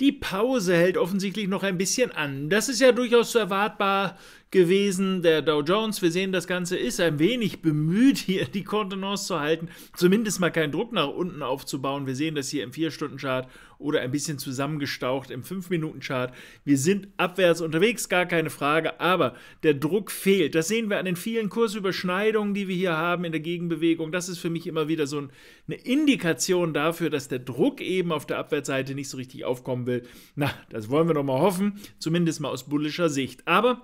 Die Pause hält offensichtlich noch ein bisschen an. Das ist ja durchaus erwartbar gewesen. Der Dow Jones, wir sehen, das Ganze ist ein wenig bemüht, hier die Kontenance zu halten, zumindest mal keinen Druck nach unten aufzubauen. Wir sehen das hier im 4-Stunden-Chart oder ein bisschen zusammengestaucht im 5-Minuten-Chart. Wir sind abwärts unterwegs, gar keine Frage, aber der Druck fehlt. Das sehen wir an den vielen Kursüberschneidungen, die wir hier haben in der Gegenbewegung. Das ist für mich immer wieder so ein, eine Indikation dafür, dass der Druck eben auf der Abwärtsseite nicht so richtig aufkommen will. Na, das wollen wir doch mal hoffen, zumindest mal aus bullischer Sicht. Aber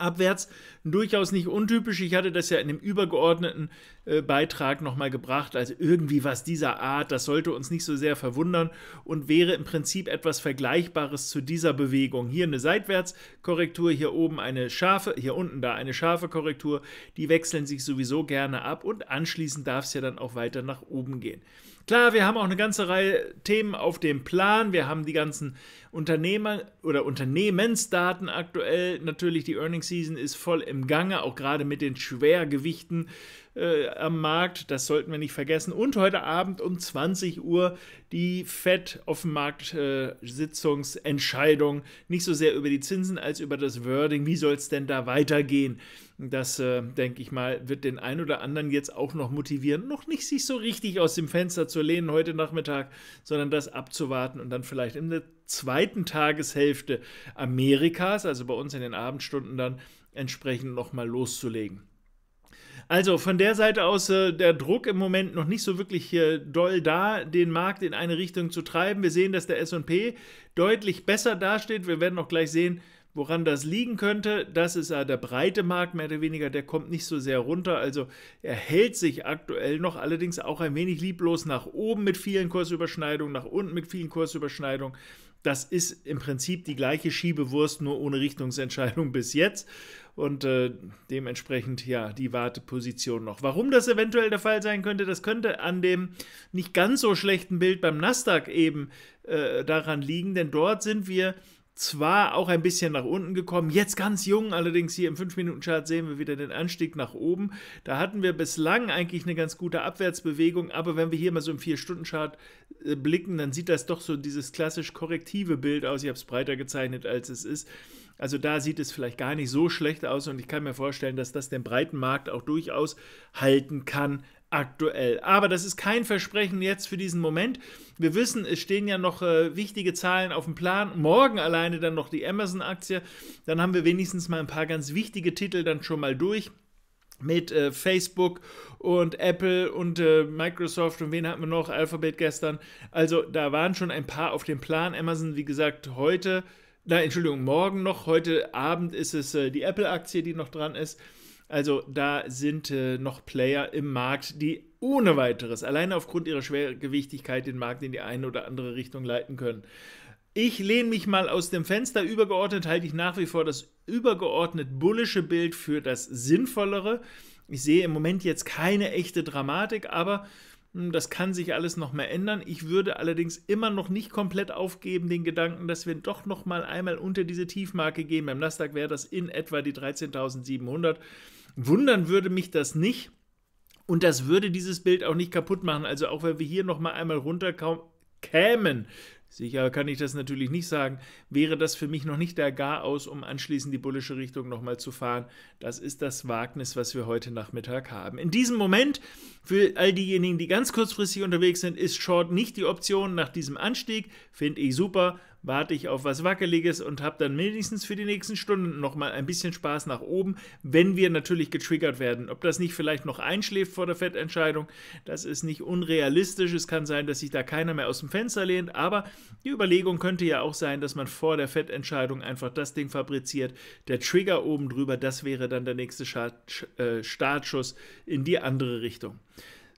abwärts. Durchaus nicht untypisch. Ich hatte das ja in dem übergeordneten äh, Beitrag nochmal gebracht. Also irgendwie was dieser Art, das sollte uns nicht so sehr verwundern und wäre im Prinzip etwas Vergleichbares zu dieser Bewegung. Hier eine Seitwärtskorrektur, hier oben eine scharfe, hier unten da eine scharfe Korrektur. Die wechseln sich sowieso gerne ab und anschließend darf es ja dann auch weiter nach oben gehen. Klar, wir haben auch eine ganze Reihe Themen auf dem Plan. Wir haben die ganzen Unternehmer- oder Unternehmensdaten aktuell, natürlich die Earnings Season ist voll im Gange, auch gerade mit den Schwergewichten äh, am Markt. Das sollten wir nicht vergessen. Und heute Abend um 20 Uhr die FED Offenmarkt-Sitzungsentscheidung. Äh, nicht so sehr über die Zinsen als über das Wording. Wie soll es denn da weitergehen? Das, äh, denke ich mal, wird den einen oder anderen jetzt auch noch motivieren, noch nicht sich so richtig aus dem Fenster zu lehnen heute Nachmittag, sondern das abzuwarten und dann vielleicht in der zweiten Tageshälfte Amerikas, also bei uns in den Abendstunden dann, entsprechend nochmal loszulegen. Also von der Seite aus äh, der Druck im Moment noch nicht so wirklich äh, doll da, den Markt in eine Richtung zu treiben. Wir sehen, dass der SP deutlich besser dasteht. Wir werden auch gleich sehen, Woran das liegen könnte, das ist ja der breite Markt mehr oder weniger, der kommt nicht so sehr runter. Also er hält sich aktuell noch allerdings auch ein wenig lieblos nach oben mit vielen Kursüberschneidungen, nach unten mit vielen Kursüberschneidungen. Das ist im Prinzip die gleiche Schiebewurst, nur ohne Richtungsentscheidung bis jetzt. Und äh, dementsprechend ja die Warteposition noch. Warum das eventuell der Fall sein könnte, das könnte an dem nicht ganz so schlechten Bild beim Nasdaq eben äh, daran liegen, denn dort sind wir zwar auch ein bisschen nach unten gekommen, jetzt ganz jung, allerdings hier im 5-Minuten-Chart sehen wir wieder den Anstieg nach oben. Da hatten wir bislang eigentlich eine ganz gute Abwärtsbewegung, aber wenn wir hier mal so im 4-Stunden-Chart äh, blicken, dann sieht das doch so dieses klassisch korrektive Bild aus. Ich habe es breiter gezeichnet, als es ist. Also da sieht es vielleicht gar nicht so schlecht aus und ich kann mir vorstellen, dass das den breiten Markt auch durchaus halten kann, aktuell. Aber das ist kein Versprechen jetzt für diesen Moment. Wir wissen, es stehen ja noch äh, wichtige Zahlen auf dem Plan. Morgen alleine dann noch die Amazon-Aktie. Dann haben wir wenigstens mal ein paar ganz wichtige Titel dann schon mal durch mit äh, Facebook und Apple und äh, Microsoft und wen hatten wir noch? Alphabet gestern. Also da waren schon ein paar auf dem Plan. Amazon, wie gesagt, heute, na Entschuldigung, morgen noch. Heute Abend ist es äh, die Apple-Aktie, die noch dran ist. Also da sind äh, noch Player im Markt, die ohne weiteres, alleine aufgrund ihrer Schwergewichtigkeit, den Markt in die eine oder andere Richtung leiten können. Ich lehne mich mal aus dem Fenster. Übergeordnet halte ich nach wie vor das übergeordnet bullische Bild für das sinnvollere. Ich sehe im Moment jetzt keine echte Dramatik, aber hm, das kann sich alles noch mal ändern. Ich würde allerdings immer noch nicht komplett aufgeben den Gedanken, dass wir doch noch mal einmal unter diese Tiefmarke gehen. Beim Nasdaq wäre das in etwa die 13.700. Wundern würde mich das nicht. Und das würde dieses Bild auch nicht kaputt machen. Also auch wenn wir hier nochmal einmal runter kämen, sicher kann ich das natürlich nicht sagen, wäre das für mich noch nicht der Gar aus, um anschließend die bullische Richtung nochmal zu fahren. Das ist das Wagnis, was wir heute Nachmittag haben. In diesem Moment, für all diejenigen, die ganz kurzfristig unterwegs sind, ist Short nicht die Option nach diesem Anstieg. Finde ich super warte ich auf was Wackeliges und habe dann mindestens für die nächsten Stunden nochmal ein bisschen Spaß nach oben, wenn wir natürlich getriggert werden. Ob das nicht vielleicht noch einschläft vor der Fettentscheidung, das ist nicht unrealistisch. Es kann sein, dass sich da keiner mehr aus dem Fenster lehnt, aber die Überlegung könnte ja auch sein, dass man vor der Fettentscheidung einfach das Ding fabriziert. Der Trigger oben drüber, das wäre dann der nächste äh, Startschuss in die andere Richtung.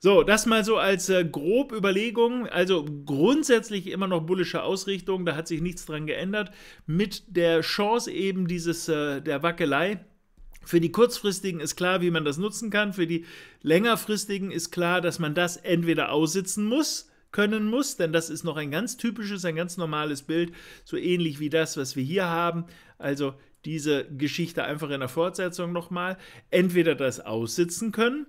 So, das mal so als äh, grob Überlegung. Also grundsätzlich immer noch bullische Ausrichtung, da hat sich nichts dran geändert. Mit der Chance eben dieses äh, der Wackelei, für die kurzfristigen ist klar, wie man das nutzen kann. Für die längerfristigen ist klar, dass man das entweder aussitzen muss, können muss, denn das ist noch ein ganz typisches, ein ganz normales Bild, so ähnlich wie das, was wir hier haben. Also diese Geschichte einfach in der Fortsetzung nochmal. Entweder das aussitzen können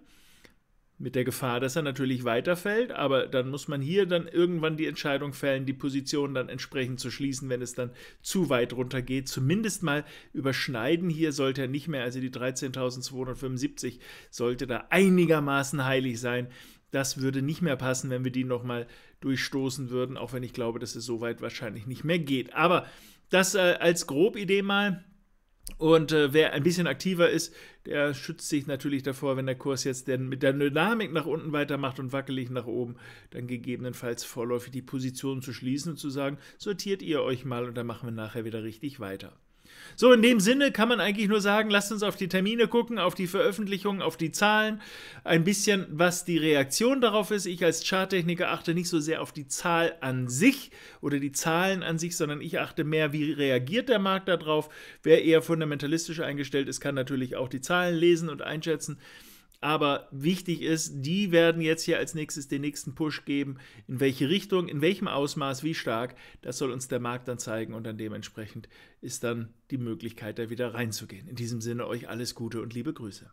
mit der Gefahr, dass er natürlich weiterfällt, aber dann muss man hier dann irgendwann die Entscheidung fällen, die Position dann entsprechend zu schließen, wenn es dann zu weit runter geht. Zumindest mal überschneiden hier sollte er nicht mehr, also die 13.275 sollte da einigermaßen heilig sein. Das würde nicht mehr passen, wenn wir die nochmal durchstoßen würden, auch wenn ich glaube, dass es so weit wahrscheinlich nicht mehr geht. Aber das äh, als Grobidee mal. Und äh, wer ein bisschen aktiver ist, der schützt sich natürlich davor, wenn der Kurs jetzt denn mit der Dynamik nach unten weitermacht und wackelig nach oben, dann gegebenenfalls vorläufig die Position zu schließen und zu sagen, sortiert ihr euch mal und dann machen wir nachher wieder richtig weiter. So, in dem Sinne kann man eigentlich nur sagen, lasst uns auf die Termine gucken, auf die Veröffentlichungen, auf die Zahlen, ein bisschen, was die Reaktion darauf ist. Ich als Charttechniker achte nicht so sehr auf die Zahl an sich oder die Zahlen an sich, sondern ich achte mehr, wie reagiert der Markt darauf. Wer eher fundamentalistisch eingestellt ist, kann natürlich auch die Zahlen lesen und einschätzen. Aber wichtig ist, die werden jetzt hier als nächstes den nächsten Push geben. In welche Richtung, in welchem Ausmaß, wie stark, das soll uns der Markt dann zeigen und dann dementsprechend ist dann die Möglichkeit, da wieder reinzugehen. In diesem Sinne euch alles Gute und liebe Grüße.